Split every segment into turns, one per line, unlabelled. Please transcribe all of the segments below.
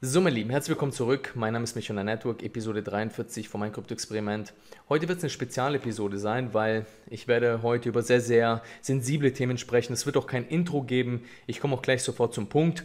So, meine Lieben, herzlich willkommen zurück. Mein Name ist Michonne Network, Episode 43 von meinem Krypto-Experiment. Heute wird es eine Spezialepisode sein, weil ich werde heute über sehr, sehr sensible Themen sprechen. Es wird auch kein Intro geben. Ich komme auch gleich sofort zum Punkt.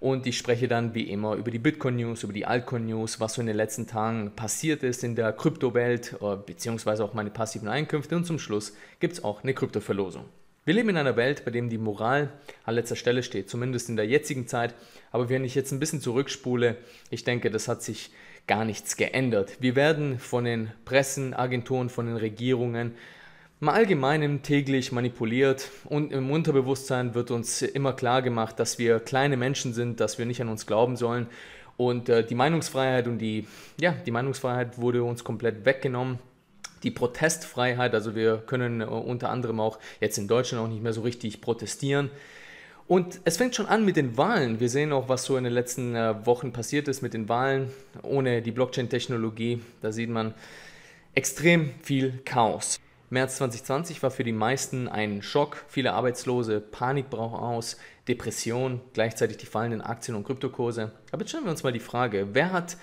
Und ich spreche dann wie immer über die Bitcoin-News, über die Altcoin-News, was so in den letzten Tagen passiert ist in der Kryptowelt, äh, beziehungsweise auch meine passiven Einkünfte. Und zum Schluss gibt es auch eine Krypto-Verlosung. Wir leben in einer Welt, bei dem die Moral an letzter Stelle steht, zumindest in der jetzigen Zeit. Aber wenn ich jetzt ein bisschen zurückspule, ich denke, das hat sich gar nichts geändert. Wir werden von den Pressenagenturen, von den Regierungen im Allgemeinen täglich manipuliert und im Unterbewusstsein wird uns immer klar gemacht, dass wir kleine Menschen sind, dass wir nicht an uns glauben sollen und äh, die Meinungsfreiheit und die ja, die Meinungsfreiheit wurde uns komplett weggenommen die Protestfreiheit. Also wir können äh, unter anderem auch jetzt in Deutschland auch nicht mehr so richtig protestieren. Und es fängt schon an mit den Wahlen. Wir sehen auch, was so in den letzten äh, Wochen passiert ist mit den Wahlen ohne die Blockchain-Technologie. Da sieht man extrem viel Chaos. März 2020 war für die meisten ein Schock, viele Arbeitslose, Panik braucht aus, Depression, gleichzeitig die fallenden Aktien- und Kryptokurse. Aber jetzt stellen wir uns mal die Frage, wer hat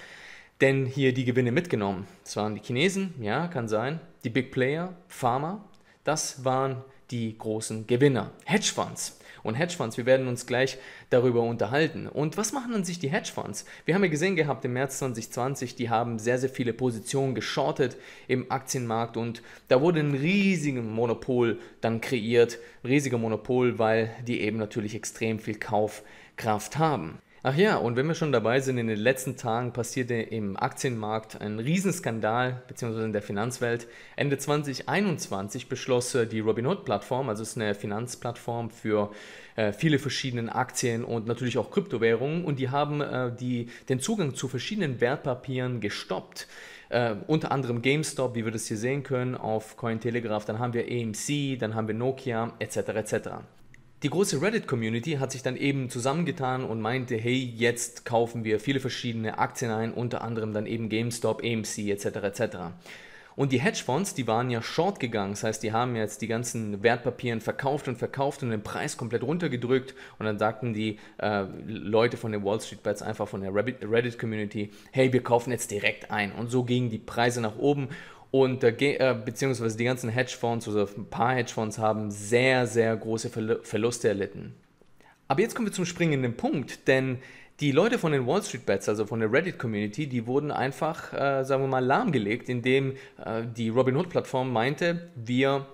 denn hier die Gewinne mitgenommen. Das waren die Chinesen, ja, kann sein, die Big Player, Pharma, das waren die großen Gewinner, Hedgefonds. Und Hedgefonds, wir werden uns gleich darüber unterhalten. Und was machen dann sich die Hedgefonds? Wir haben ja gesehen gehabt im März 2020, die haben sehr, sehr viele Positionen geschortet im Aktienmarkt und da wurde ein riesiges Monopol dann kreiert, riesiger Monopol, weil die eben natürlich extrem viel Kaufkraft haben. Ach ja, und wenn wir schon dabei sind, in den letzten Tagen passierte im Aktienmarkt ein Riesenskandal, beziehungsweise in der Finanzwelt. Ende 2021 beschloss äh, die Robinhood-Plattform, also ist eine Finanzplattform für äh, viele verschiedene Aktien und natürlich auch Kryptowährungen, und die haben äh, die, den Zugang zu verschiedenen Wertpapieren gestoppt. Uh, unter anderem GameStop, wie wir das hier sehen können, auf Cointelegraph, dann haben wir AMC, dann haben wir Nokia etc. etc. Die große Reddit-Community hat sich dann eben zusammengetan und meinte, hey, jetzt kaufen wir viele verschiedene Aktien ein, unter anderem dann eben GameStop, AMC etc. etc. Und die Hedgefonds, die waren ja short gegangen, das heißt, die haben jetzt die ganzen Wertpapieren verkauft und verkauft und den Preis komplett runtergedrückt. Und dann sagten die äh, Leute von den Wall Street Bets einfach von der Reddit-Community, hey, wir kaufen jetzt direkt ein. Und so gingen die Preise nach oben und äh, beziehungsweise die ganzen Hedgefonds, also ein paar Hedgefonds haben sehr, sehr große Verlu Verluste erlitten. Aber jetzt kommen wir zum springenden Punkt, denn die Leute von den Wall Street Bets, also von der Reddit-Community, die wurden einfach, äh, sagen wir mal, lahmgelegt, indem äh, die Hood plattform meinte, wir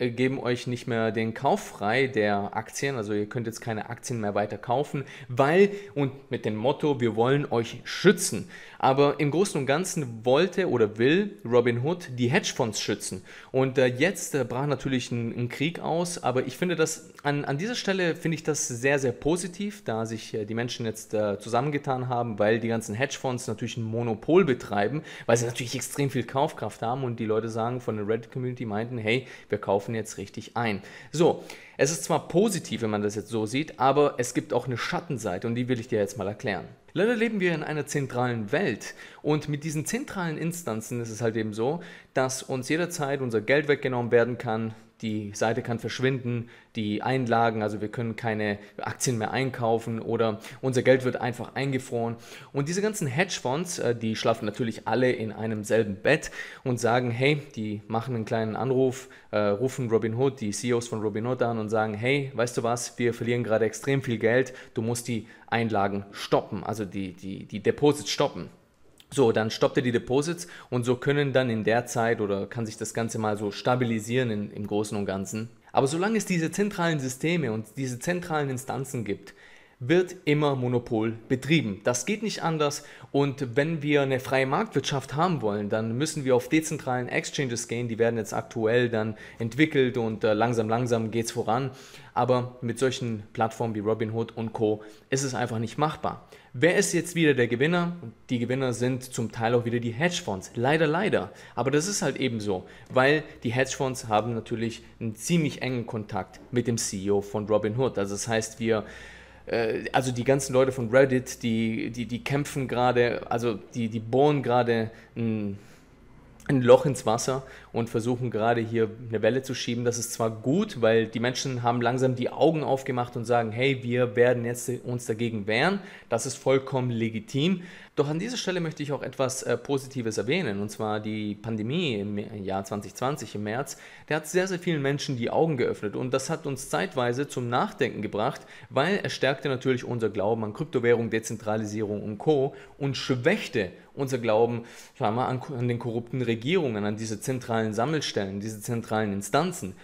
äh, geben euch nicht mehr den Kauf frei der Aktien, also ihr könnt jetzt keine Aktien mehr weiter kaufen, weil und mit dem Motto, wir wollen euch schützen. Aber im Großen und Ganzen wollte oder will Robin Hood die Hedgefonds schützen. Und äh, jetzt äh, brach natürlich ein, ein, Krieg aus, aber ich finde das, an, an dieser Stelle finde ich das sehr, sehr positiv, da sich äh, die Menschen jetzt äh, zusammengetan haben, weil die ganzen Hedgefonds natürlich ein Monopol betreiben, weil sie natürlich extrem viel Kaufkraft haben und die Leute sagen von der Reddit-Community meinten, hey, wir kaufen jetzt richtig ein. So, es ist zwar positiv, wenn man das jetzt so sieht, aber es gibt auch eine Schattenseite und die will ich dir jetzt mal erklären. Leider leben wir in einer zentralen Welt und mit diesen zentralen Instanzen ist es halt eben so, dass uns jederzeit unser Geld weggenommen werden kann, die Seite kann verschwinden, die Einlagen, also wir können keine Aktien mehr einkaufen oder unser Geld wird einfach eingefroren. Und diese ganzen Hedgefonds, äh, die schlafen natürlich alle in einem selben Bett und sagen, hey, die machen einen kleinen Anruf, äh, rufen Robinhood, die CEOs von Robinhood an und sagen, hey, weißt du was, wir verlieren gerade extrem viel Geld, du musst die Einlagen stoppen, also die, die, die Deposits stoppen. So, dann stoppt er die Deposits und so können dann in der Zeit oder kann sich das Ganze mal so stabilisieren in, im Großen und Ganzen. Aber solange es diese zentralen Systeme und diese zentralen Instanzen gibt, wird immer Monopol betrieben. Das geht nicht anders und wenn wir eine freie Marktwirtschaft haben wollen, dann müssen wir auf dezentralen Exchanges gehen. Die werden jetzt aktuell dann entwickelt und äh, langsam, langsam geht es voran. Aber mit solchen Plattformen wie Robinhood und Co. ist es einfach nicht machbar. Wer ist jetzt wieder der Gewinner? Die Gewinner sind zum Teil auch wieder die Hedgefonds. Leider, leider. Aber das ist halt eben so, weil die Hedgefonds haben natürlich einen ziemlich engen Kontakt mit dem CEO von Robinhood. Also das heißt, wir äh, also die ganzen Leute von Reddit, die, die, die kämpfen gerade, also die, die bohren gerade ein, ein Loch ins Wasser und versuchen gerade hier eine Welle zu schieben. Das ist zwar gut, weil die Menschen haben langsam die Augen aufgemacht und sagen, hey, wir werden jetzt uns dagegen wehren. Das ist vollkommen legitim. Doch an dieser Stelle möchte ich auch etwas äh, Positives erwähnen, und zwar die Pandemie im Jahr 2020 im März. Der hat sehr, sehr vielen Menschen die Augen geöffnet und das hat uns zeitweise zum Nachdenken gebracht, weil er stärkte natürlich unser Glauben an Kryptowährung, Dezentralisierung und Co. und schwächte unser Glauben mal, an, an den korrupten Regierungen, an diese zentralen zentralen Sammelstellen, diese zentralen Instanzen.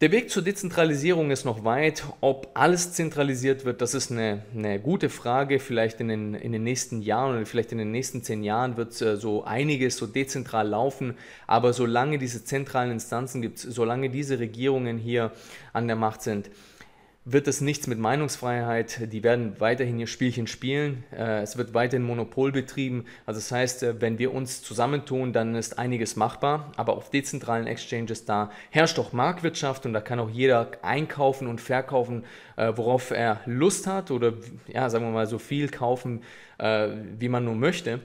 Der Weg zur Dezentralisierung ist noch weit. Ob alles zentralisiert wird, das ist eine, eine gute Frage. Vielleicht in den, in den nächsten Jahren oder vielleicht in den nächsten zehn Jahren wird äh, so einiges so dezentral laufen. Aber solange diese zentralen Instanzen gibt, solange diese Regierungen hier an der Macht sind, wird es nichts mit Meinungsfreiheit. Die werden weiterhin ihr Spielchen spielen. Äh, es wird weiterhin Monopol betrieben. Also das heißt, äh, wenn wir uns zusammentun, dann ist einiges machbar. Aber auf dezentralen Exchanges, da herrscht auch Marktwirtschaft und da kann auch jeder einkaufen und verkaufen, äh, worauf er Lust hat oder ja, sagen wir mal so viel kaufen, wie man nur möchte.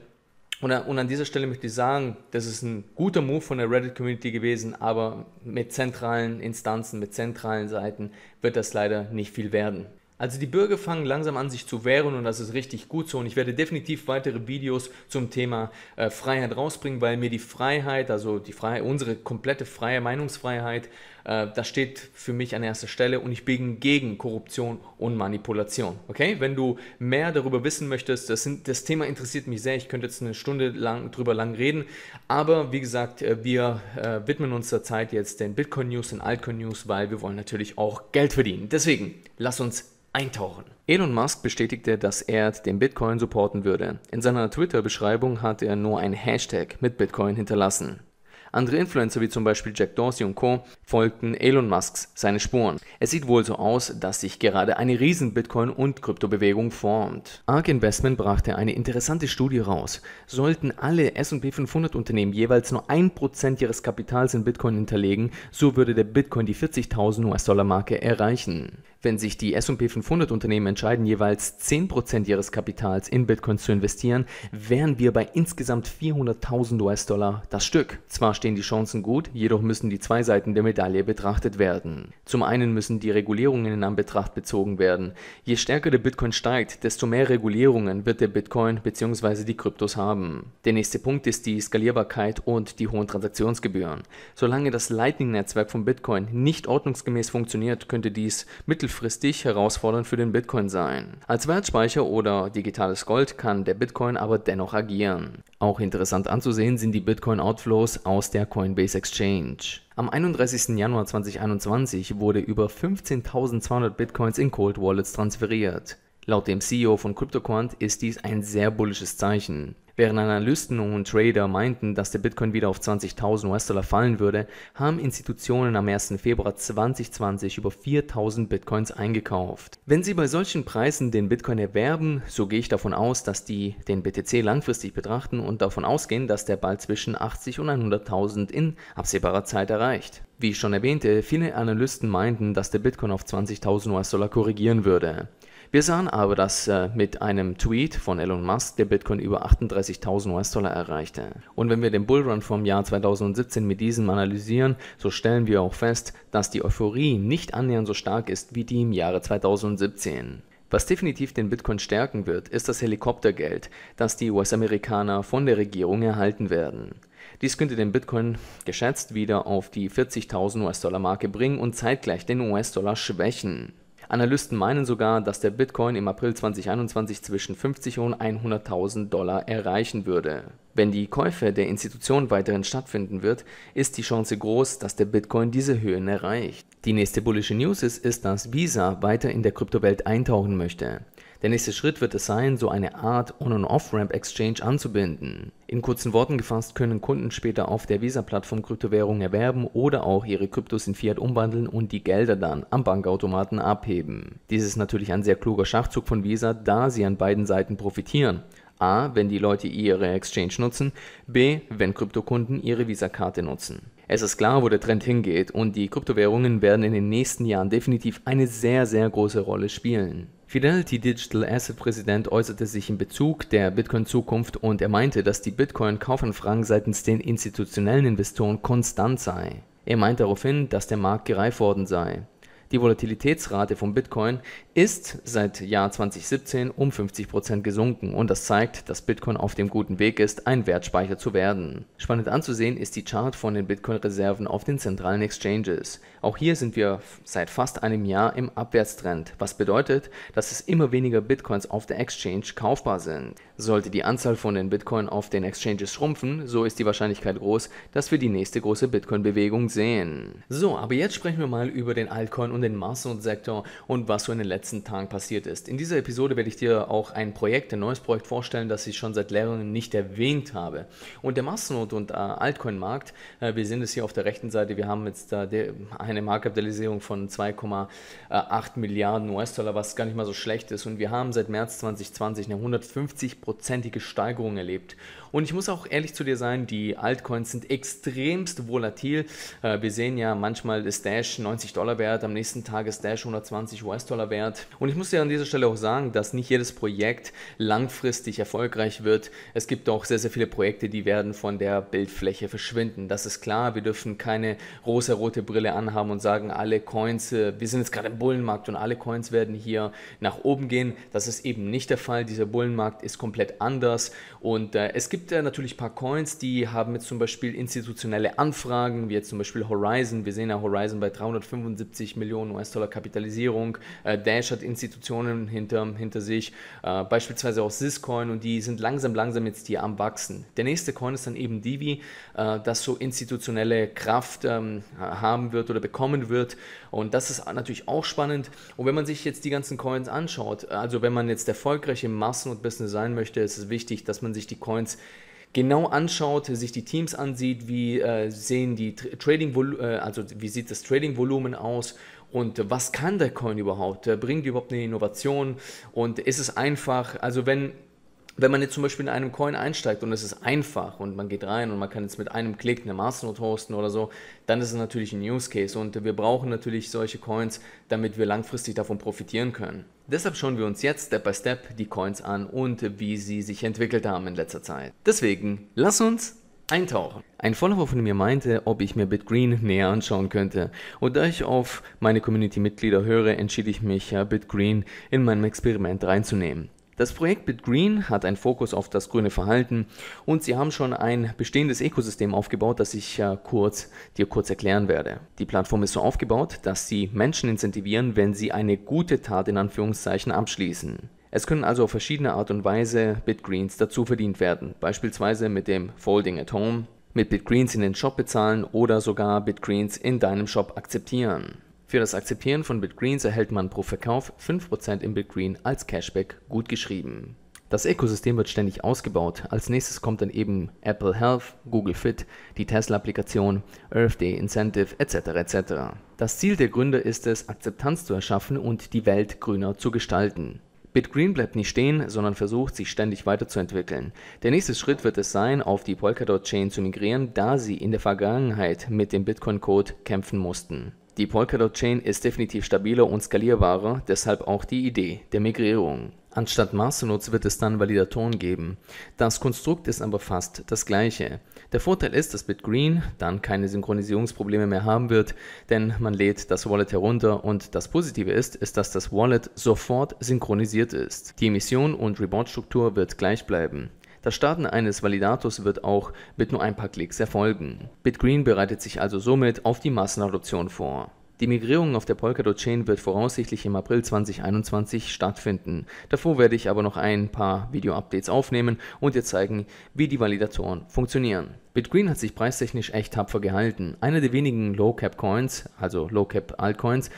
Und, und an dieser Stelle möchte ich sagen, das ist ein guter Move von der Reddit-Community gewesen, aber mit zentralen Instanzen, mit zentralen Seiten wird das leider nicht viel werden. Also die Bürger fangen langsam an, sich zu wehren und das ist richtig gut so. Und ich werde definitiv weitere Videos zum Thema äh, Freiheit rausbringen, weil mir die Freiheit, also die Freiheit, unsere komplette freie Meinungsfreiheit, äh, das steht für mich an erster Stelle und ich bin gegen Korruption und Manipulation. Okay? Wenn du mehr darüber wissen möchtest, das, sind, das Thema interessiert mich sehr. Ich könnte jetzt eine Stunde lang drüber lang reden, aber wie gesagt, äh, wir äh, widmen uns der Zeit jetzt den Bitcoin News, und Altcoin News, weil wir wollen natürlich auch Geld verdienen. Deswegen, lass uns eintauchen. Elon Musk bestätigte, dass er den Bitcoin supporten würde. In seiner Twitter-Beschreibung hat er nur ein Hashtag mit Bitcoin hinterlassen. Andere Influencer wie zum Beispiel Jack Dorsey und Co. folgten Elon Musks seine Spuren. Es sieht wohl so aus, dass sich gerade eine riesen Bitcoin- und Kryptobewegung formt. ARK Investment brachte eine interessante Studie raus. Sollten alle S&P 500 Unternehmen jeweils nur 1% ihres Kapitals in Bitcoin hinterlegen, so würde der Bitcoin die 40.000 US-Dollar Marke erreichen. Wenn sich die S&P 500 Unternehmen entscheiden, jeweils 10% ihres Kapitals in Bitcoin zu investieren, wären wir bei insgesamt 400.000 US-Dollar das Stück. Zwar stehen die Chancen gut, jedoch müssen die zwei Seiten der Medaille betrachtet werden. Zum einen müssen die Regulierungen in Anbetracht bezogen werden. Je stärker der Bitcoin steigt, desto mehr Regulierungen wird der Bitcoin bzw. die Kryptos haben. Der nächste Punkt ist die Skalierbarkeit und die hohen Transaktionsgebühren. Solange das Lightning-Netzwerk von Bitcoin nicht ordnungsgemäß funktioniert, könnte dies mittelfristig herausfordernd für den Bitcoin sein. Als Wertspeicher oder digitales Gold kann der Bitcoin aber dennoch agieren. Auch interessant anzusehen sind die Bitcoin-Outflows aus der Coinbase Exchange. Am 31. Januar 2021 wurde über 15.200 Bitcoins in Cold Wallets transferiert. Laut dem CEO von CryptoQuant ist dies ein sehr bullisches Zeichen. Während Analysten und Trader meinten, dass der Bitcoin wieder auf 20.000 US-Dollar fallen würde, haben Institutionen am 1. Februar 2020 über 4.000 Bitcoins eingekauft. Wenn Sie bei solchen Preisen den Bitcoin erwerben, so gehe ich davon aus, dass die den BTC langfristig betrachten und davon ausgehen, dass der bald zwischen 80 und 100.000 in absehbarer Zeit erreicht. Wie ich schon erwähnte, viele Analysten meinten, dass der Bitcoin auf 20.000 US-Dollar korrigieren würde. Wir sahen aber, dass äh, mit einem Tweet von Elon Musk der Bitcoin über 38.000 US-Dollar erreichte. Und wenn wir den Bullrun vom Jahr 2017 mit diesem analysieren, so stellen wir auch fest, dass die Euphorie nicht annähernd so stark ist wie die im Jahre 2017. Was definitiv den Bitcoin stärken wird, ist das Helikoptergeld, das die US-Amerikaner von der Regierung erhalten werden. Dies könnte den Bitcoin geschätzt wieder auf die 40.000 US-Dollar-Marke bringen und zeitgleich den US-Dollar schwächen. Analysten meinen sogar, dass der Bitcoin im April 2021 zwischen 50 und 100.000 Dollar erreichen würde. Wenn die Käufe der Institution weiterhin stattfinden wird, ist die Chance groß, dass der Bitcoin diese Höhen erreicht. Die nächste bullische News ist, ist dass Visa weiter in der Kryptowelt eintauchen möchte. Der nächste Schritt wird es sein, so eine Art On- und Off-Ramp-Exchange anzubinden. In kurzen Worten gefasst können Kunden später auf der Visa-Plattform Kryptowährungen erwerben oder auch ihre Kryptos in Fiat umwandeln und die Gelder dann am Bankautomaten abheben. Dies ist natürlich ein sehr kluger Schachzug von Visa, da sie an beiden Seiten profitieren. A, wenn die Leute ihre Exchange nutzen, B, wenn Kryptokunden ihre Visa-Karte nutzen. Es ist klar, wo der Trend hingeht und die Kryptowährungen werden in den nächsten Jahren definitiv eine sehr, sehr große Rolle spielen. Fidelity Digital Asset Präsident äußerte sich in Bezug der Bitcoin-Zukunft und er meinte, dass die Bitcoin-Kaufanfragen seitens den institutionellen Investoren konstant sei. Er meint daraufhin, dass der Markt gereift worden sei. Die Volatilitätsrate von Bitcoin ist seit Jahr 2017 um 50% gesunken und das zeigt, dass Bitcoin auf dem guten Weg ist, ein Wertspeicher zu werden. Spannend anzusehen ist die Chart von den Bitcoin-Reserven auf den zentralen Exchanges. Auch hier sind wir seit fast einem Jahr im Abwärtstrend, was bedeutet, dass es immer weniger Bitcoins auf der Exchange kaufbar sind. Sollte die Anzahl von den Bitcoin auf den Exchanges schrumpfen, so ist die Wahrscheinlichkeit groß, dass wir die nächste große Bitcoin-Bewegung sehen. So, aber jetzt sprechen wir mal über den Altcoin und den Maßnahmensektor und was so in den letzten Tagen passiert ist. In dieser Episode werde ich dir auch ein Projekt, ein neues Projekt vorstellen, das ich schon seit Lehrungen nicht erwähnt habe. Und der Maßnot- und äh, Altcoin-Markt, äh, wir sehen es hier auf der rechten Seite, wir haben jetzt äh, eine Marktkapitalisierung von 2,8 Milliarden US-Dollar, was gar nicht mal so schlecht ist. Und wir haben seit März 2020 eine 150-prozentige Steigerung erlebt. Und ich muss auch ehrlich zu dir sein, die Altcoins sind extremst volatil. Äh, wir sehen ja manchmal ist Dash 90 Dollar wert, am nächsten Tag ist Dash 120 US-Dollar wert. Und ich muss dir an dieser Stelle auch sagen, dass nicht jedes Projekt langfristig erfolgreich wird. Es gibt auch sehr, sehr viele Projekte, die werden von der Bildfläche verschwinden. Das ist klar. Wir dürfen keine rosa rote Brille anhaben und sagen, alle Coins, äh, wir sind jetzt gerade im Bullenmarkt und alle Coins werden hier nach oben gehen. Das ist eben nicht der Fall. Dieser Bullenmarkt ist komplett anders und äh, es gibt gibt äh, natürlich ein paar Coins, die haben jetzt zum Beispiel institutionelle Anfragen, wie jetzt zum Beispiel Horizon. Wir sehen ja Horizon bei 375 Millionen US-Dollar Kapitalisierung. Äh, Dash hat Institutionen hinter, hinter sich, äh, beispielsweise auch Syscoin und die sind langsam, langsam jetzt hier am Wachsen. Der nächste Coin ist dann eben Divi, äh, das so institutionelle Kraft ähm, haben wird oder bekommen wird. Und das ist natürlich auch spannend. Und wenn man sich jetzt die ganzen Coins anschaut, äh, also wenn man jetzt erfolgreich im Massen- und Business sein möchte, ist es wichtig, dass man sich die Coins genau anschaut, sich die Teams ansieht, wie äh, sehen die Trading, äh, also wie sieht das Trading Volumen aus und was kann der Coin überhaupt? Äh, bringt überhaupt eine Innovation und ist es einfach? Also wenn wenn man jetzt zum Beispiel in einem Coin einsteigt und es ist einfach und man geht rein und man kann jetzt mit einem Klick eine Masternode hosten oder so, dann ist es natürlich ein Use Case und wir brauchen natürlich solche Coins, damit wir langfristig davon profitieren können. Deshalb schauen wir uns jetzt Step by Step die Coins an und wie sie sich entwickelt haben in letzter Zeit. Deswegen, lass uns eintauchen. Ein Follower von mir meinte, ob ich mir BitGreen näher anschauen könnte. Und da ich auf meine Community-Mitglieder höre, entschied ich mich, BitGreen in meinem Experiment reinzunehmen. Das Projekt BitGreen hat einen Fokus auf das grüne Verhalten und sie haben schon ein bestehendes Ökosystem aufgebaut, das ich äh, kurz, dir kurz erklären werde. Die Plattform ist so aufgebaut, dass sie Menschen incentivieren, wenn sie eine gute Tat in Anführungszeichen abschließen. Es können also auf verschiedene Art und Weise Bitgreens dazu verdient werden, beispielsweise mit dem Folding at Home, mit Bitgreens in den Shop bezahlen oder sogar Bitgreens in deinem Shop akzeptieren. Für das Akzeptieren von Bitgreens erhält man pro Verkauf 5% in Bitgreen als Cashback gutgeschrieben. Das Ökosystem wird ständig ausgebaut. Als nächstes kommt dann eben Apple Health, Google Fit, die Tesla-Applikation, Earth Day Incentive etc. etc. Das Ziel der Gründer ist es, Akzeptanz zu erschaffen und die Welt grüner zu gestalten. Bitgreen bleibt nicht stehen, sondern versucht, sich ständig weiterzuentwickeln. Der nächste Schritt wird es sein, auf die Polkadot-Chain zu migrieren, da sie in der Vergangenheit mit dem Bitcoin-Code kämpfen mussten. Die Polkadot Chain ist definitiv stabiler und skalierbarer, deshalb auch die Idee der Migrierung. Anstatt Masternode wird es dann Validatoren geben. Das Konstrukt ist aber fast das gleiche. Der Vorteil ist, dass BitGreen dann keine Synchronisierungsprobleme mehr haben wird, denn man lädt das Wallet herunter und das Positive ist, ist, dass das Wallet sofort synchronisiert ist. Die Emission und Reward-Struktur wird gleich bleiben. Das Starten eines Validators wird auch mit nur ein paar Klicks erfolgen. BitGreen bereitet sich also somit auf die Massenadoption vor. Die Migrierung auf der Polkadot Chain wird voraussichtlich im April 2021 stattfinden. Davor werde ich aber noch ein paar Video-Updates aufnehmen und dir zeigen, wie die Validatoren funktionieren. Bitgreen hat sich preistechnisch echt tapfer gehalten. Einer der wenigen Low-Cap-Coins, also Low-Cap-Altcoins,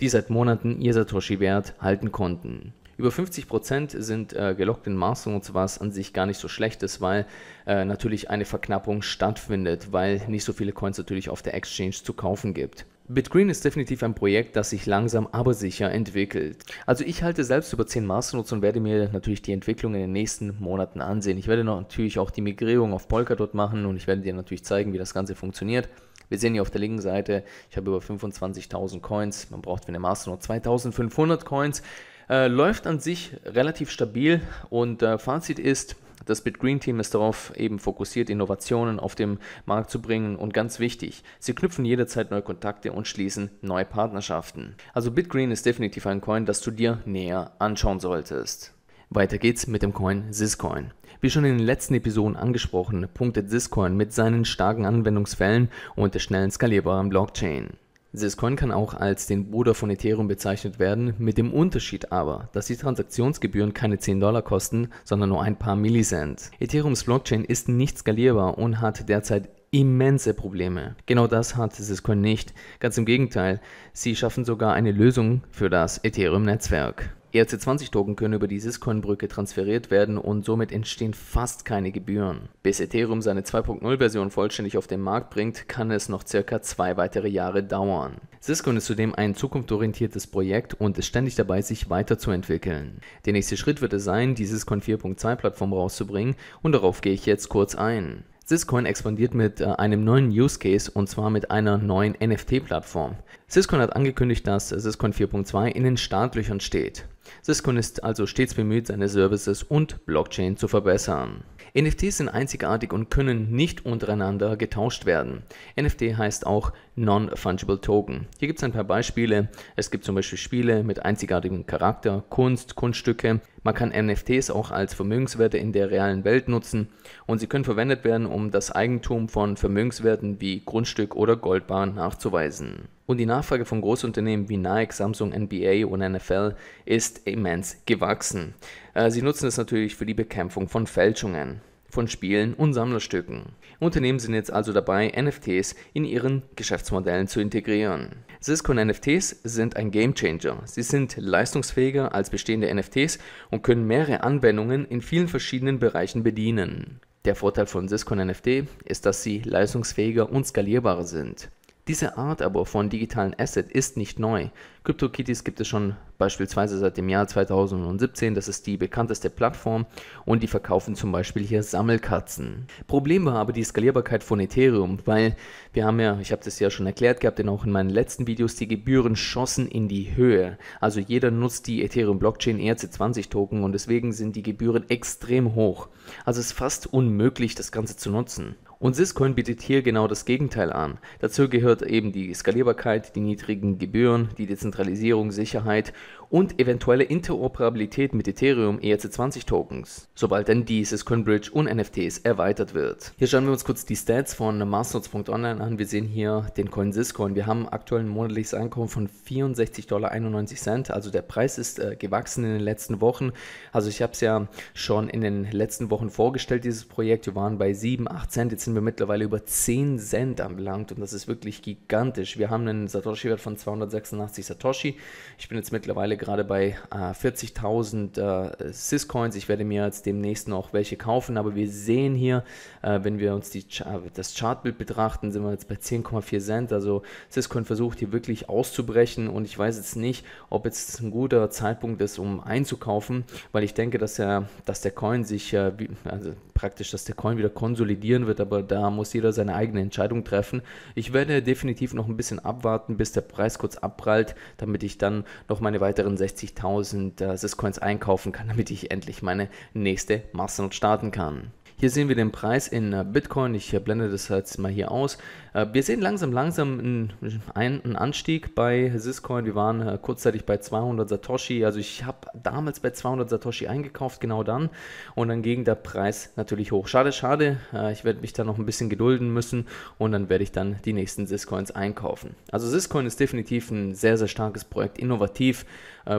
die seit Monaten ihr Satoshi-Wert halten konnten. Über 50 Prozent sind äh, gelockt in Maßnungen, was an sich gar nicht so schlecht ist, weil äh, natürlich eine Verknappung stattfindet, weil nicht so viele Coins natürlich auf der Exchange zu kaufen gibt. Bitgreen ist definitiv ein Projekt, das sich langsam aber sicher entwickelt. Also ich halte selbst über 10 Masternodes und werde mir natürlich die Entwicklung in den nächsten Monaten ansehen. Ich werde natürlich auch die Migrierung auf Polkadot machen und ich werde dir natürlich zeigen, wie das Ganze funktioniert. Wir sehen hier auf der linken Seite, ich habe über 25.000 Coins, man braucht für eine Masternode 2.500 Coins. Äh, läuft an sich relativ stabil und äh, Fazit ist, das BitGreen Team ist darauf eben fokussiert, Innovationen auf den Markt zu bringen und ganz wichtig, sie knüpfen jederzeit neue Kontakte und schließen neue Partnerschaften. Also BitGreen ist definitiv ein Coin, das du dir näher anschauen solltest. Weiter geht's mit dem Coin Syscoin. Wie schon in den letzten Episoden angesprochen, punktet Syscoin mit seinen starken Anwendungsfällen und der schnellen skalierbaren Blockchain. Syscoin kann auch als den Bruder von Ethereum bezeichnet werden, mit dem Unterschied aber, dass die Transaktionsgebühren keine 10 Dollar kosten, sondern nur ein paar Millicent. Ethereums Blockchain ist nicht skalierbar und hat derzeit immense Probleme. Genau das hat Syscoin nicht. Ganz im Gegenteil, sie schaffen sogar eine Lösung für das Ethereum-Netzwerk. ERC20-Token können über die Syscoin-Brücke transferiert werden und somit entstehen fast keine Gebühren. Bis Ethereum seine 2.0-Version vollständig auf den Markt bringt, kann es noch circa zwei weitere Jahre dauern. Syscoin ist zudem ein zukunftsorientiertes Projekt und ist ständig dabei, sich weiterzuentwickeln. Der nächste Schritt wird es sein, die Syscoin 4.2-Plattform rauszubringen und darauf gehe ich jetzt kurz ein. Syscoin expandiert mit äh, einem neuen Use Case und zwar mit einer neuen NFT-Plattform. Syscoin hat angekündigt, dass Syscoin 4.2 in den Startlöchern steht. Syscoin ist also stets bemüht, seine Services und Blockchain zu verbessern. NFTs sind einzigartig und können nicht untereinander getauscht werden. NFT heißt auch Non-Fungible Token. Hier gibt es ein paar Beispiele. Es gibt zum Beispiel Spiele mit einzigartigem Charakter, Kunst, Kunststücke. Man kann NFTs auch als Vermögenswerte in der realen Welt nutzen und sie können verwendet werden, um das Eigentum von Vermögenswerten wie Grundstück oder Goldbahn nachzuweisen. Und die Nachfrage von Großunternehmen wie Nike, Samsung, NBA und NFL ist immens gewachsen. Äh, sie nutzen es natürlich für die Bekämpfung von Fälschungen von Spielen und Sammlerstücken. Unternehmen sind jetzt also dabei, NFTs in ihren Geschäftsmodellen zu integrieren. Cisco NFTs sind ein Game Changer. Sie sind leistungsfähiger als bestehende NFTs und können mehrere Anwendungen in vielen verschiedenen Bereichen bedienen. Der Vorteil von Cisco NFT ist, dass sie leistungsfähiger und skalierbarer sind. Diese Art aber von digitalen Asset ist nicht neu. CryptoKitties gibt es schon beispielsweise seit dem Jahr 2017, das ist die bekannteste Plattform und die verkaufen zum Beispiel hier Sammelkatzen. Problem war aber die Skalierbarkeit von Ethereum, weil wir haben ja, ich habe das ja schon erklärt gehabt, denn auch in meinen letzten Videos, die Gebühren schossen in die Höhe. Also jeder nutzt die Ethereum Blockchain ERC20 Token und deswegen sind die Gebühren extrem hoch. Also es ist fast unmöglich, das Ganze zu nutzen. Und Syscoin bietet hier genau das Gegenteil an. Dazu gehört eben die Skalierbarkeit, die niedrigen Gebühren, die Dezentralisierung, Sicherheit und eventuelle Interoperabilität mit Ethereum ERC20 Tokens, sobald dann die Syscoin Bridge und NFTs erweitert wird. Hier schauen wir uns kurz die Stats von Mastnodes.online an. Wir sehen hier den Coin Syscoin. Wir haben aktuell ein monatliches Einkommen von 64,91 Dollar. Also der Preis ist äh, gewachsen in den letzten Wochen. Also ich habe es ja schon in den letzten Wochen vorgestellt, dieses Projekt. Wir waren bei 7, 8 Cent. Jetzt sind sind wir mittlerweile über 10 Cent anbelangt und das ist wirklich gigantisch. Wir haben einen Satoshi-Wert von 286 Satoshi. Ich bin jetzt mittlerweile gerade bei äh, 40.000 äh, Syscoins. Ich werde mir jetzt demnächst noch welche kaufen, aber wir sehen hier, äh, wenn wir uns die, das Chartbild betrachten, sind wir jetzt bei 10,4 Cent. Also Syscoin versucht hier wirklich auszubrechen und ich weiß jetzt nicht, ob jetzt ein guter Zeitpunkt ist, um einzukaufen, weil ich denke, dass, er, dass der Coin sich, äh, also praktisch, dass der Coin wieder konsolidieren wird, aber aber da muss jeder seine eigene Entscheidung treffen. Ich werde definitiv noch ein bisschen abwarten, bis der Preis kurz abprallt, damit ich dann noch meine weiteren 60.000 äh, Syscoins einkaufen kann, damit ich endlich meine nächste Masternode starten kann. Hier sehen wir den Preis in äh, Bitcoin. Ich blende das jetzt mal hier aus. Äh, wir sehen langsam, langsam einen, Anstieg bei Syscoin. Wir waren äh, kurzzeitig bei 200 Satoshi. Also ich habe damals bei 200 Satoshi eingekauft, genau dann. Und dann ging der Preis natürlich hoch. Schade, schade. Äh, ich werde mich da noch ein bisschen gedulden müssen und dann werde ich dann die nächsten Syscoins einkaufen. Also Syscoin ist definitiv ein sehr, sehr starkes Projekt, innovativ,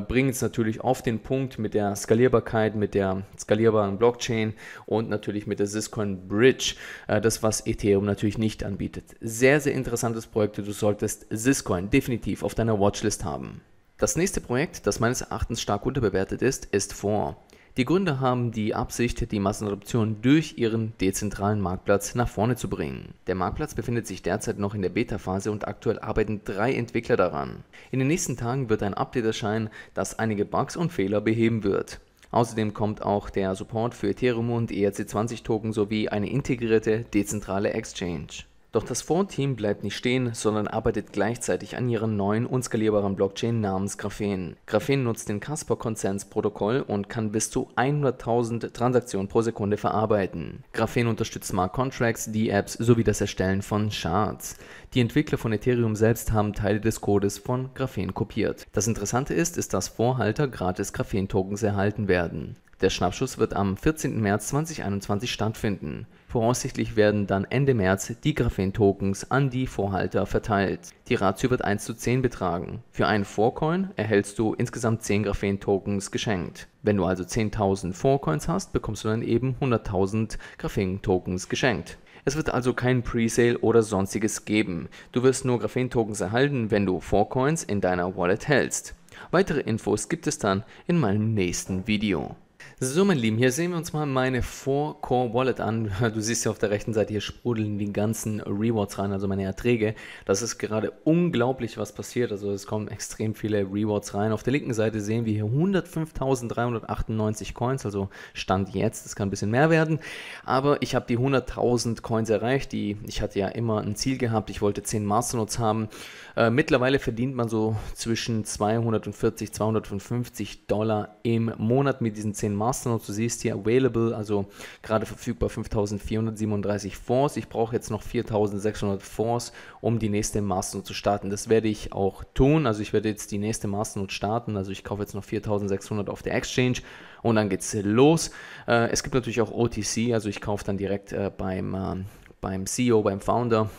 bringt es natürlich auf den Punkt mit der Skalierbarkeit, mit der skalierbaren Blockchain und natürlich mit der Syscoin Bridge, das was Ethereum natürlich nicht anbietet sehr, sehr interessantes Projekt. Du solltest Syscoin definitiv auf deiner Watchlist haben. Das nächste Projekt, das meines Erachtens stark unterbewertet ist, ist Four. Die Gründer haben die Absicht, die Massenadoption durch ihren dezentralen Marktplatz nach vorne zu bringen. Der Marktplatz befindet sich derzeit noch in der Beta-Phase und aktuell arbeiten drei Entwickler daran. In den nächsten Tagen wird ein Update erscheinen, das einige Bugs und Fehler beheben wird. Außerdem kommt auch der Support für Ethereum und ERC20-Token sowie eine integrierte dezentrale Exchange. Doch das Ford-Team bleibt nicht stehen, sondern arbeitet gleichzeitig an ihrer neuen unskalierbaren Blockchain namens Graphen. Graphen nutzt den casper konsens protokoll und kann bis zu 100.000 Transaktionen pro Sekunde verarbeiten. Graphen unterstützt Smart Contracts, D-Apps sowie das Erstellen von Charts. Die Entwickler von Ethereum selbst haben Teile des Codes von Graphen kopiert. Das Interessante ist, ist, dass Vorhalter gratis Graphen-Tokens erhalten werden. Der Schnappschuss wird am 14. März 2021 stattfinden. Voraussichtlich werden dann Ende März die Graphen-Tokens an die Vorhalter verteilt. Die Ratio wird 1 zu 10 betragen. Für einen Vorcoin erhältst du insgesamt 10 Graphen-Tokens geschenkt. Wenn du also 10.000 Vorcoins hast, bekommst du dann eben 100.000 Graphen-Tokens geschenkt. Es wird also kein Presale oder sonstiges geben. Du wirst nur Graphen-Tokens erhalten, wenn du Vorcoins in deiner Wallet hältst. Weitere Infos gibt es dann in meinem nächsten Video. So, mein Lieben, hier sehen wir uns mal meine 4-Core-Wallet an. Du siehst ja auf der rechten Seite, hier sprudeln die ganzen Rewards rein, also meine Erträge. Das ist gerade unglaublich, was passiert. Also es kommen extrem viele Rewards rein. Auf der linken Seite sehen wir hier 105.398 Coins, also Stand jetzt. Das kann ein bisschen mehr werden. Aber ich habe die 100.000 Coins erreicht. Die, ich hatte ja immer ein Ziel gehabt. Ich wollte 10 Masternodes haben. Äh, mittlerweile verdient man so zwischen 240, 250 Dollar im Monat mit diesen 10 Masternodes. Masternode. Du siehst hier available, also gerade verfügbar 5437 Fonds. Ich brauche jetzt noch 4600 Fonds, um die nächste Masternode zu starten. Das werde ich auch tun. Also ich werde jetzt die nächste Masternode starten. Also ich kaufe jetzt noch 4600 auf der Exchange und dann geht's los. Äh, es gibt natürlich auch OTC, also ich kaufe dann direkt äh, beim, ähm, beim CEO, beim Founder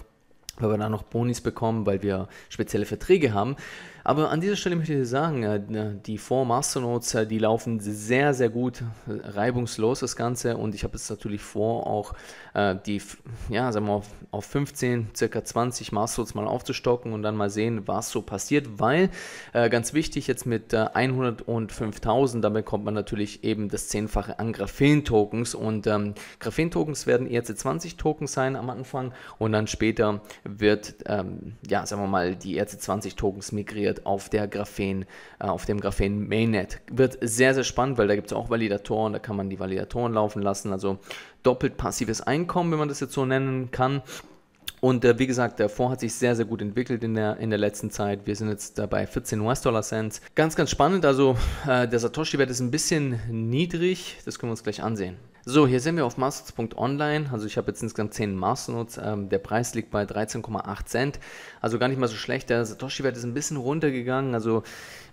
weil wir da noch Bonis bekommen, weil wir spezielle Verträge haben. Aber an dieser Stelle möchte ich sagen, äh, die Four Masternodes, äh, die laufen sehr, sehr gut, reibungslos das Ganze. Und ich habe jetzt natürlich vor, auch äh, die, ja, sagen wir auf, auf 15, circa 20 Masternodes mal aufzustocken und dann mal sehen, was so passiert. Weil, ganz wichtig, jetzt mit 105.000, damit kommt man natürlich eben das Zehnfache an Graphen-Tokens. Und ähm, Graphen-Tokens werden ERC20-Tokens sein am Anfang und dann später wird, ähm, ja, sagen wir mal, die ERC20-Tokens migriert wird auf der Graphen, äh, auf dem Graphen Mainnet. Wird sehr, sehr spannend, weil da gibt es auch Validatoren, da kann man die Validatoren laufen lassen, also doppelt passives Einkommen, wenn man das jetzt so nennen kann. Und äh, wie gesagt, der Fonds hat sich sehr, sehr gut entwickelt in der, in der letzten Zeit. Wir sind jetzt dabei 14 us dollar cents Ganz, ganz spannend. Also äh, der Satoshi-Wert ist ein bisschen niedrig. Das können wir uns gleich ansehen. So, hier sind wir auf masters.online, also ich habe jetzt insgesamt 10 Masternodes, ähm, der Preis liegt bei 13,8 Cent, also gar nicht mal so schlecht, der Satoshi-Wert ist ein bisschen runtergegangen, also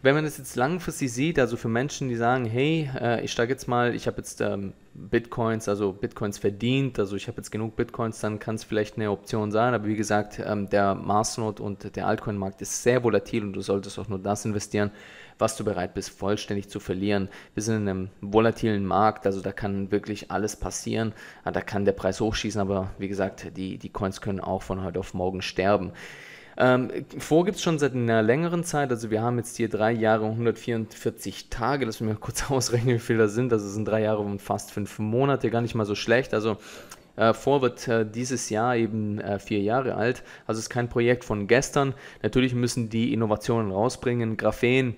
wenn man das jetzt langfristig sieht, also für Menschen, die sagen, hey, äh, ich steige jetzt mal, ich habe jetzt ähm, Bitcoins, also Bitcoins verdient, also ich habe jetzt genug Bitcoins, dann kann es vielleicht eine Option sein, aber wie gesagt, ähm, der Masternode und der Altcoin-Markt ist sehr volatil und du solltest auch nur das investieren, was du bereit bist, vollständig zu verlieren. Wir sind in einem volatilen Markt, also da kann wirklich alles passieren. Ah, da kann der Preis hochschießen, aber wie gesagt, die, die Coins können auch von heute auf morgen sterben. Ähm, vor gibt es schon seit einer längeren Zeit, also wir haben jetzt hier drei Jahre und 144 Tage, lass mich mal kurz ausrechnen, wie viel das sind. Also das sind drei Jahre und fast fünf Monate, gar nicht mal so schlecht. Also äh, vor wird äh, dieses Jahr eben äh, vier Jahre alt. Also es ist kein Projekt von gestern. Natürlich müssen die Innovationen rausbringen. Graphen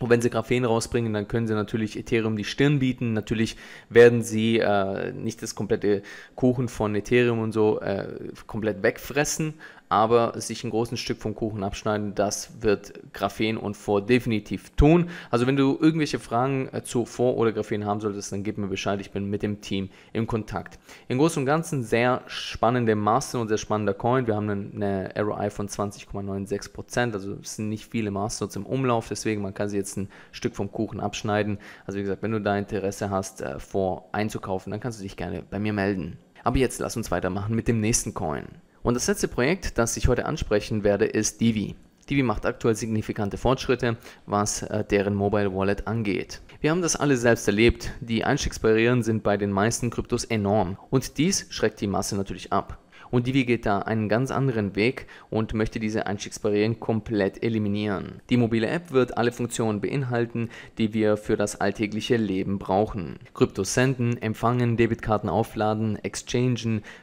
und wenn sie Graphen rausbringen, dann können sie natürlich Ethereum die Stirn bieten. Natürlich werden sie äh, nicht das komplette Kuchen von Ethereum und so äh, komplett wegfressen, aber sich ein großes Stück vom Kuchen abschneiden, das wird Graphen und Vor definitiv tun. Also wenn du irgendwelche Fragen äh, zu Vor oder Graphen haben solltest, dann gib mir Bescheid, ich bin mit dem Team in Kontakt. Im Großen und Ganzen sehr spannende Master und sehr spannender Coin. Wir haben eine ROI von 20,96%, also es sind nicht viele Master im Umlauf, deswegen man kann sie jetzt ein Stück vom Kuchen abschneiden. Also wie gesagt, wenn du da Interesse hast, äh, Vor einzukaufen, dann kannst du dich gerne bei mir melden. Aber jetzt lass uns weitermachen mit dem nächsten Coin. Und das letzte Projekt, das ich heute ansprechen werde, ist Divi. Divi macht aktuell signifikante Fortschritte, was äh, deren Mobile Wallet angeht. Wir haben das alle selbst erlebt. Die Einstiegsbarrieren sind bei den meisten Kryptos enorm und dies schreckt die Masse natürlich ab und Divi geht da einen ganz anderen Weg und möchte diese Einstiegsbarrieren komplett eliminieren. Die mobile App wird alle Funktionen beinhalten, die wir für das alltägliche Leben brauchen. Kryptos senden, empfangen, Debitkarten aufladen, exchangen,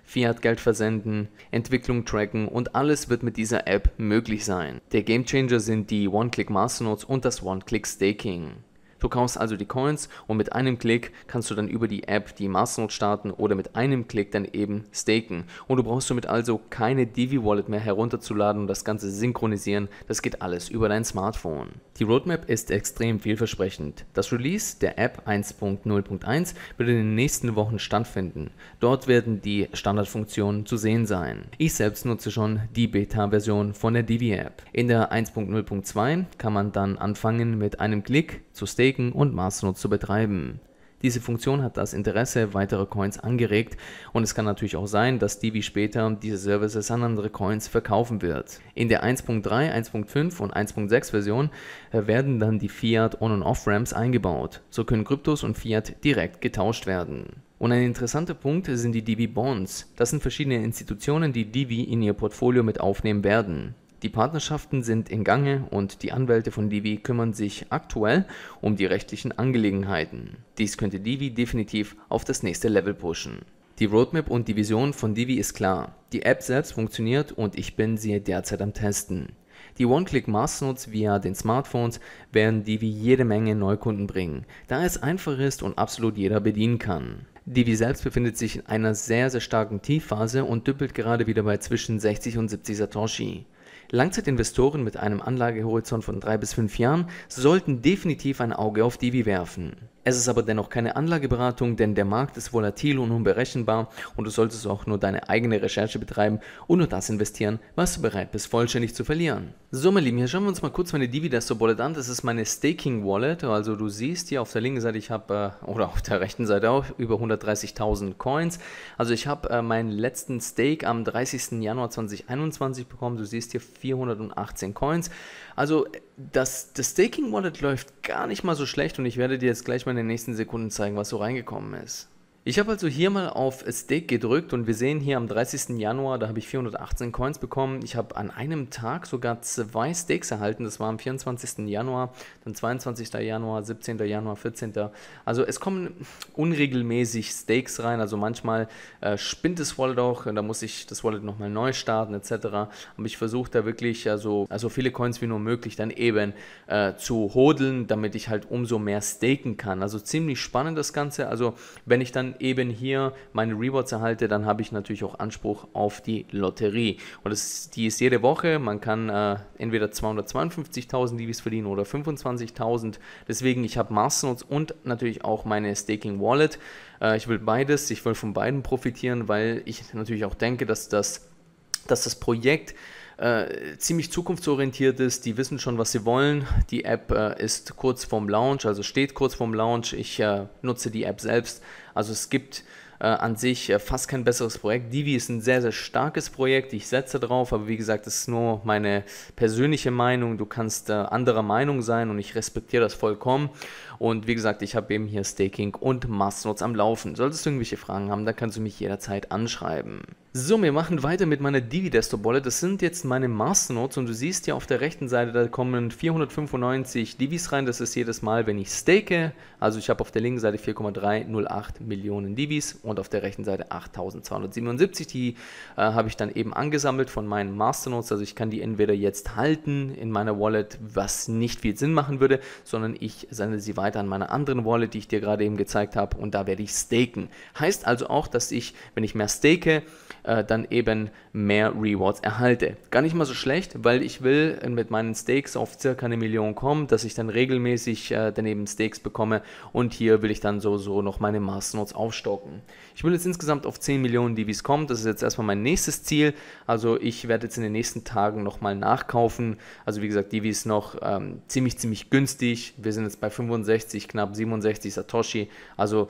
Fiat-Geld versenden, Entwicklung tracken und alles wird mit dieser App möglich sein. Der Gamechanger sind die One-Click-Masternodes und das One-Click-Staking. Du kaufst also die Coins und mit einem Klick kannst du dann über die App die Masternode starten oder mit einem Klick dann eben staken. Und du brauchst somit also keine Divi-Wallet mehr herunterzuladen und das Ganze synchronisieren. Das geht alles über dein Smartphone. Die Roadmap ist extrem vielversprechend. Das Release der App 1.0.1 wird in den nächsten Wochen stattfinden. Dort werden die Standardfunktionen zu sehen sein. Ich selbst nutze schon die Beta-Version von der Divi-App. In der 1.0.2 kann man dann anfangen mit einem Klick zu staken Bibliotheken und Masternode zu betreiben. Diese Funktion hat das Interesse weiterer Coins angeregt und es kann natürlich auch sein, dass Divi später diese Services an andere Coins verkaufen wird. In der 1.3, 1.5 und 1.6 Version äh, werden dann die Fiat On- und Off-Ramps eingebaut. So können Kryptos und Fiat direkt getauscht werden. Und ein interessanter Punkt sind die Divi Bonds. Das sind verschiedene Institutionen, die Divi in ihr Portfolio mit aufnehmen werden. Die Partnerschaften sind in Gange und die Anwälte von Divi kümmern sich aktuell um die rechtlichen Angelegenheiten. Dies könnte Divi definitiv auf das nächste Level pushen. Die Roadmap und die Vision von Divi ist klar. Die App selbst funktioniert und ich bin sie derzeit am Testen. Die One-Click-Maßnodes via den Smartphones werden Divi jede Menge Neukunden bringen, da es einfach ist und absolut jeder bedienen kann. Divi selbst befindet sich in einer sehr, sehr starken Tiefphase und düppelt gerade wieder bei zwischen 60 und 70 Satoshi. Langzeitinvestoren mit einem Anlagehorizont von drei bis fünf Jahren sollten definitiv ein Auge auf Divi werfen es ist aber dennoch keine Anlageberatung, denn der Markt ist volatil und unberechenbar und du solltest auch nur deine eigene Recherche betreiben und nur das investieren, was du bereit bist, vollständig zu verlieren. So, meine Lieben, hier schauen wir uns mal kurz meine Dividesto Wallet an. Das ist meine Staking Wallet. Also du siehst hier auf der linken Seite, ich habe, äh, oder auf der rechten Seite auch, über 130.000 Coins. Also ich habe äh, meinen letzten Stake am 30. Januar 2021 bekommen. Du siehst hier 418 Coins. Also das, das Staking Wallet läuft gar nicht mal so schlecht und ich werde dir jetzt gleich mal erstmal in den nächsten Sekunden zeigen, was so reingekommen ist. Ich habe also hier mal auf Stake gedrückt und wir sehen hier am 30. Januar, da habe ich 418 Coins bekommen. Ich habe an einem Tag sogar zwei Stakes erhalten. Das war am 24. Januar, dann 22. Januar, 17. Januar, 14. Also es kommen unregelmäßig Stakes rein. Also manchmal äh, spinnt das Wallet auch, da muss ich das Wallet nochmal neu starten etc. Aber ich versuche da wirklich also, also viele Coins wie nur möglich dann eben äh, zu hodeln, damit ich halt umso mehr staken kann. Also ziemlich spannend das Ganze. Also wenn ich dann eben hier meine Rewards erhalte, dann habe ich natürlich auch Anspruch auf die Lotterie. Und das, die ist jede Woche. Man kann äh, entweder 252.000 Divis verdienen oder 25.000. Deswegen, ich habe Marsnotes und natürlich auch meine Staking Wallet. Äh, ich will beides. Ich will von beiden profitieren, weil ich natürlich auch denke, dass das, dass das Projekt äh, ziemlich zukunftsorientiert ist. Die wissen schon, was sie wollen. Die App äh, ist kurz vorm Launch, also steht kurz vorm Launch. Ich äh, nutze die App selbst also es gibt äh, an sich äh, fast kein besseres Projekt. Divi ist ein sehr, sehr starkes Projekt. Ich setze drauf, aber wie gesagt, das ist nur meine persönliche Meinung. Du kannst äh, anderer Meinung sein und ich respektiere das vollkommen. Und wie gesagt, ich habe eben hier Staking und Mastnodes am Laufen. Solltest du irgendwelche Fragen haben, dann kannst du mich jederzeit anschreiben. So, wir machen weiter mit meiner Divi-Desktop-Wallet. Das sind jetzt meine Masternodes und du siehst hier auf der rechten Seite, da kommen 495 Divis rein. Das ist jedes Mal, wenn ich stake. Also ich habe auf der linken Seite 4,308 Millionen Divis und auf der rechten Seite 8277. Die äh, habe ich dann eben angesammelt von meinen Masternodes. Also ich kann die entweder jetzt halten in meiner Wallet, was nicht viel Sinn machen würde, sondern ich sende sie weiter weiter an meiner anderen Wallet, die ich dir gerade eben gezeigt habe und da werde ich staken. Heißt also auch, dass ich, wenn ich mehr stake, äh, dann eben mehr Rewards erhalte. Gar nicht mal so schlecht, weil ich will äh, mit meinen Stakes auf circa eine Million kommen, dass ich dann regelmäßig äh, daneben Stakes bekomme und hier will ich dann so, so noch meine Masternodes aufstocken. Ich will jetzt insgesamt auf 10 Millionen Divis kommen, das ist jetzt erstmal mein nächstes Ziel, also ich werde jetzt in den nächsten Tagen nochmal nachkaufen, also wie gesagt, Divis noch ähm, ziemlich, ziemlich günstig, wir sind jetzt bei 65 66, knapp 67 Satoshi. Also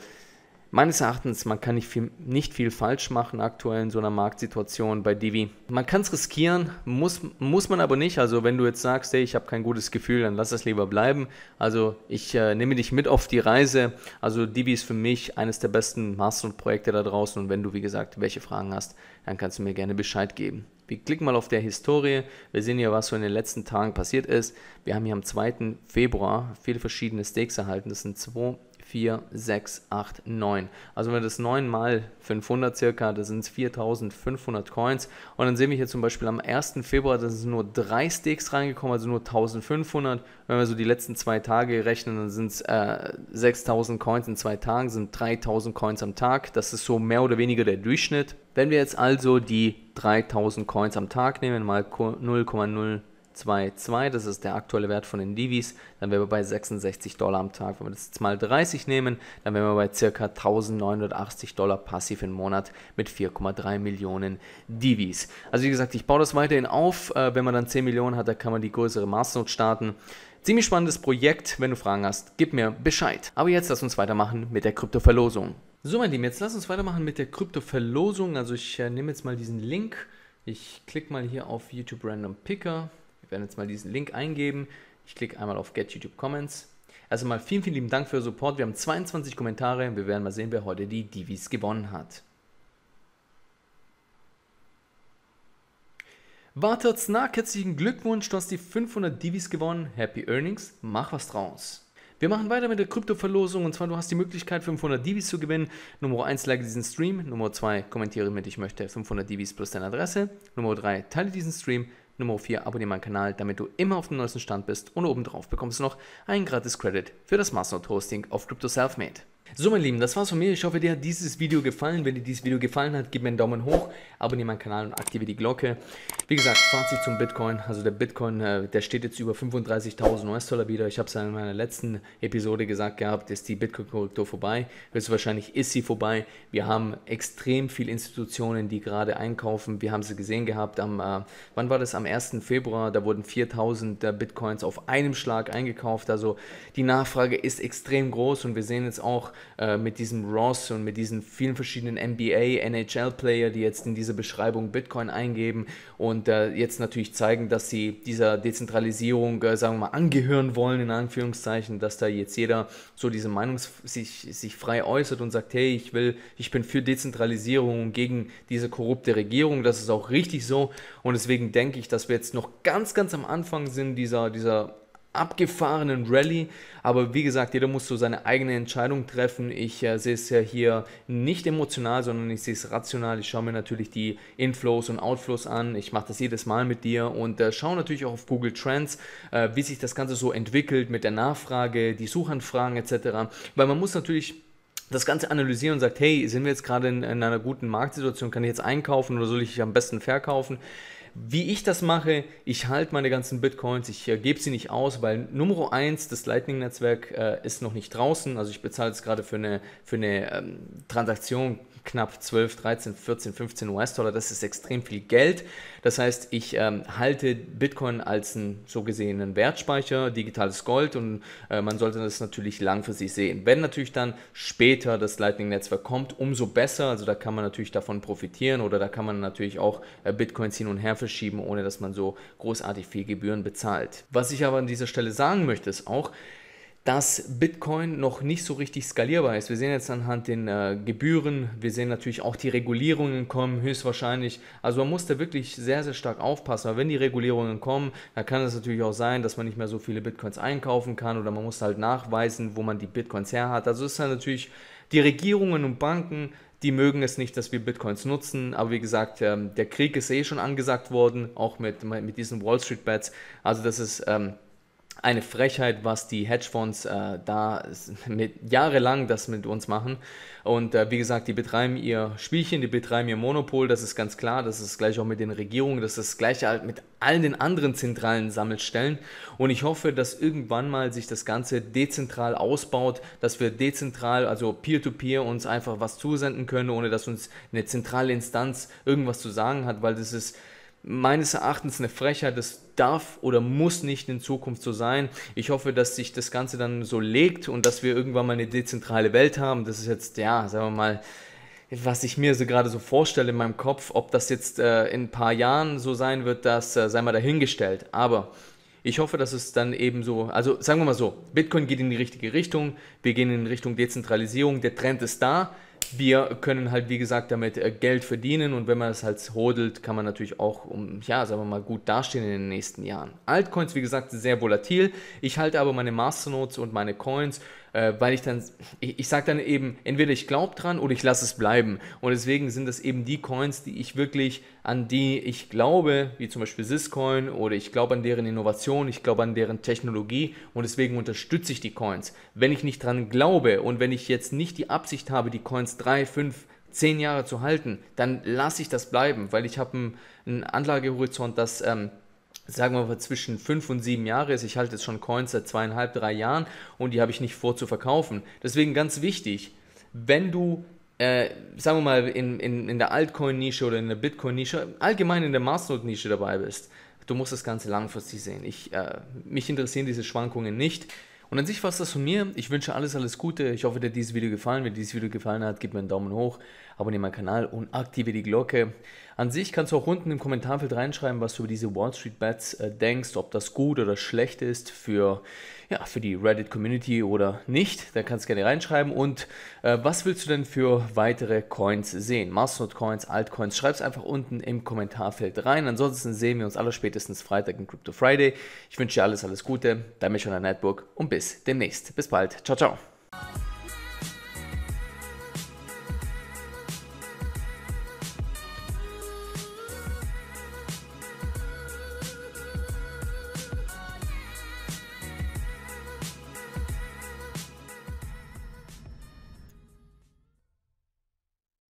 meines Erachtens, man kann nicht viel, nicht viel falsch machen aktuell in so einer Marktsituation bei Divi. Man kann es riskieren, muss, muss man aber nicht. Also wenn du jetzt sagst, hey, ich habe kein gutes Gefühl, dann lass es lieber bleiben. Also ich äh, nehme dich mit auf die Reise. Also Divi ist für mich eines der besten Master-Projekte da draußen. Und wenn du, wie gesagt, welche Fragen hast, dann kannst du mir gerne Bescheid geben. Wir klicken mal auf der Historie. Wir sehen hier, was so in den letzten Tagen passiert ist. Wir haben hier am 2. Februar viele verschiedene Stakes erhalten. Das sind 2, 4, 6, 8, 9. Also wenn wir das 9 mal 500 circa, das sind 4500 Coins. Und dann sehen wir hier zum Beispiel am 1. Februar, das sind nur 3 Stakes reingekommen, also nur 1500. Wenn wir so die letzten zwei Tage rechnen, dann sind es äh, 6000 Coins in zwei Tagen, sind 3000 Coins am Tag. Das ist so mehr oder weniger der Durchschnitt. Wenn wir jetzt also die 3000 Coins am Tag nehmen, mal 0,0 1,22, das ist der aktuelle Wert von den Divis, dann wären wir bei 66 Dollar am Tag. Wenn wir das jetzt mal 30 nehmen, dann wären wir bei ca. 1980 Dollar passiv im Monat mit 4,3 Millionen Divis. Also wie gesagt, ich baue das weiterhin auf. Äh, wenn man dann 10 Millionen hat, dann kann man die größere Maßnot starten. Ziemlich spannendes Projekt. Wenn du Fragen hast, gib mir Bescheid. Aber jetzt lass uns weitermachen mit der Kryptoverlosung. So, mein Lieben, jetzt lass uns weitermachen mit der Kryptoverlosung. Also ich äh, nehme jetzt mal diesen Link. Ich klicke mal hier auf YouTube Random Picker werden jetzt mal diesen Link eingeben. Ich klicke einmal auf Get YouTube Comments. Also mal vielen, vielen lieben Dank für Ihr Support. Wir haben 22 Kommentare. Wir werden mal sehen, wer heute die Divis gewonnen hat. Wartet Snack, herzlichen Glückwunsch, du hast die 500 Divis gewonnen. Happy Earnings, mach was draus. Wir machen weiter mit der Kryptoverlosung und zwar du hast die Möglichkeit 500 Divis zu gewinnen. Nummer 1 like diesen Stream, Nummer 2 kommentiere mit ich möchte 500 Divis plus deine Adresse, Nummer 3 teile diesen Stream, Nummer 4, abonniere meinen Kanal, damit du immer auf dem neuesten Stand bist und obendrauf bekommst du noch einen gratis Credit für das Masternode Hosting auf Crypto Selfmade. So meine Lieben, das war's von mir. Ich hoffe, dir hat dieses Video gefallen. Wenn dir dieses Video gefallen hat, gib mir einen Daumen hoch, abonniere meinen Kanal und aktiviere die Glocke. Wie gesagt, Fazit zum Bitcoin. Also der Bitcoin, äh, der steht jetzt über 35.000 US-Dollar wieder. Ich habe es ja in meiner letzten Episode gesagt gehabt, ist die Bitcoin-Korrektur vorbei. Höchstwahrscheinlich ist sie vorbei. Wir haben extrem viele Institutionen, die gerade einkaufen. Wir haben sie gesehen gehabt am, äh, wann war das? Am 1. Februar. Da wurden 4.000 äh, Bitcoins auf einem Schlag eingekauft. Also die Nachfrage ist extrem groß und wir sehen jetzt auch, äh, mit diesem Ross und mit diesen vielen verschiedenen NBA, NHL-Player, die jetzt in diese Beschreibung Bitcoin eingeben und äh, jetzt natürlich zeigen, dass sie dieser Dezentralisierung, äh, sagen wir mal, angehören wollen, in Anführungszeichen, dass da jetzt jeder so diese Meinung sich, sich frei äußert und sagt, hey, ich will, ich bin für Dezentralisierung und gegen diese korrupte Regierung, das ist auch richtig so und deswegen denke ich, dass wir jetzt noch ganz, ganz am Anfang sind dieser, dieser abgefahrenen Rallye. Aber wie gesagt, jeder muss so seine eigene Entscheidung treffen. Ich äh, sehe es ja hier nicht emotional, sondern ich sehe es rational. Ich schaue mir natürlich die Inflows und Outflows an. Ich mache das jedes Mal mit dir und äh, schaue natürlich auch auf Google Trends, äh, wie sich das Ganze so entwickelt mit der Nachfrage, die Suchanfragen etc. Weil man muss natürlich das Ganze analysieren und sagt, hey, sind wir jetzt gerade in, in einer guten Marktsituation, kann ich jetzt einkaufen oder soll ich am besten verkaufen? Wie ich das mache, ich halte meine ganzen Bitcoins, ich äh, gebe sie nicht aus, weil Nummer 1, das Lightning-Netzwerk äh, ist noch nicht draußen. Also ich bezahle jetzt gerade für eine, für eine ähm, Transaktion knapp 12, 13, 14, 15 US-Dollar. Das ist extrem viel Geld. Das heißt, ich ähm, halte Bitcoin als einen so gesehenen Wertspeicher, digitales Gold und äh, man sollte das natürlich langfristig sehen. Wenn natürlich dann später das Lightning-Netzwerk kommt, umso besser. Also da kann man natürlich davon profitieren oder da kann man natürlich auch äh, Bitcoins hin und her verschieben, ohne dass man so großartig viel Gebühren bezahlt. Was ich aber an dieser Stelle sagen möchte, ist auch, dass Bitcoin noch nicht so richtig skalierbar ist. Wir sehen jetzt anhand den äh, Gebühren, wir sehen natürlich auch die Regulierungen kommen höchstwahrscheinlich. Also man muss da wirklich sehr, sehr stark aufpassen. Aber wenn die Regulierungen kommen, dann kann es natürlich auch sein, dass man nicht mehr so viele Bitcoins einkaufen kann oder man muss halt nachweisen, wo man die Bitcoins her hat. Also ist dann halt natürlich die Regierungen und Banken, die mögen es nicht, dass wir Bitcoins nutzen. Aber wie gesagt, ähm, der Krieg ist eh schon angesagt worden, auch mit, mit diesen Wall Street Bets. Also das ist... Ähm, eine Frechheit, was die Hedgefonds äh, da mit, jahrelang das mit uns machen. Und äh, wie gesagt, die betreiben ihr Spielchen, die betreiben ihr Monopol, das ist ganz klar, das ist gleich auch mit den Regierungen, das ist gleich halt mit allen den anderen zentralen Sammelstellen. Und ich hoffe, dass irgendwann mal sich das Ganze dezentral ausbaut, dass wir dezentral, also peer-to-peer -peer uns einfach was zusenden können, ohne dass uns eine zentrale Instanz irgendwas zu sagen hat, weil das ist meines Erachtens eine Frechheit. Das darf oder muss nicht in Zukunft so sein. Ich hoffe, dass sich das Ganze dann so legt und dass wir irgendwann mal eine dezentrale Welt haben. Das ist jetzt, ja, sagen wir mal, was ich mir so gerade so vorstelle in meinem Kopf. Ob das jetzt äh, in ein paar Jahren so sein wird, das äh, sei mal dahingestellt. Aber ich hoffe, dass es dann eben so, also sagen wir mal so, Bitcoin geht in die richtige Richtung, wir gehen in Richtung Dezentralisierung, der Trend ist da wir können halt, wie gesagt, damit äh, Geld verdienen und wenn man es halt hodelt, kann man natürlich auch, ja, sagen wir mal, gut dastehen in den nächsten Jahren. Altcoins, wie gesagt, sehr volatil. Ich halte aber meine Masternodes und meine Coins äh, weil ich dann, ich, ich sage dann eben, entweder ich glaube dran oder ich lasse es bleiben. Und deswegen sind das eben die Coins, die ich wirklich, an die ich glaube, wie zum Beispiel Syscoin oder ich glaube an deren Innovation, ich glaube an deren Technologie und deswegen unterstütze ich die Coins. Wenn ich nicht dran glaube und wenn ich jetzt nicht die Absicht habe, die Coins 3, 5, 10 Jahre zu halten, dann lasse ich das bleiben, weil ich habe einen, Anlagehorizont, das... ähm, sagen wir mal, zwischen fünf und sieben Jahre ist. Ich halte jetzt schon Coins seit zweieinhalb, drei Jahren und die habe ich nicht vor zu verkaufen. Deswegen ganz wichtig, wenn du, äh, sagen wir mal, in, in, in der Altcoin-Nische oder in der Bitcoin-Nische, allgemein in der Masternode-Nische dabei bist, du musst das Ganze langfristig sehen. Ich, äh, mich interessieren diese Schwankungen nicht. Und an sich war es das von mir. Ich wünsche alles, alles Gute. Ich hoffe, dir hat dieses Video gefallen. Wenn dir dieses Video gefallen hat, gib mir einen Daumen hoch abonniere meinen Kanal und aktiviere die Glocke. An sich kannst du auch unten im Kommentarfeld reinschreiben, was du über diese Wall Street Bets äh, denkst, ob das gut oder schlecht ist für, ja, für die Reddit-Community oder nicht. Da kannst du gerne reinschreiben. Und äh, was willst du denn für weitere Coins sehen? Masternode-Coins, Altcoins? Schreib es einfach unten im Kommentarfeld rein. Ansonsten sehen wir uns alle spätestens Freitag in Crypto Friday. Ich wünsche dir alles, alles Gute. Dein Michelin Netburg und bis demnächst. Bis bald. Ciao, ciao.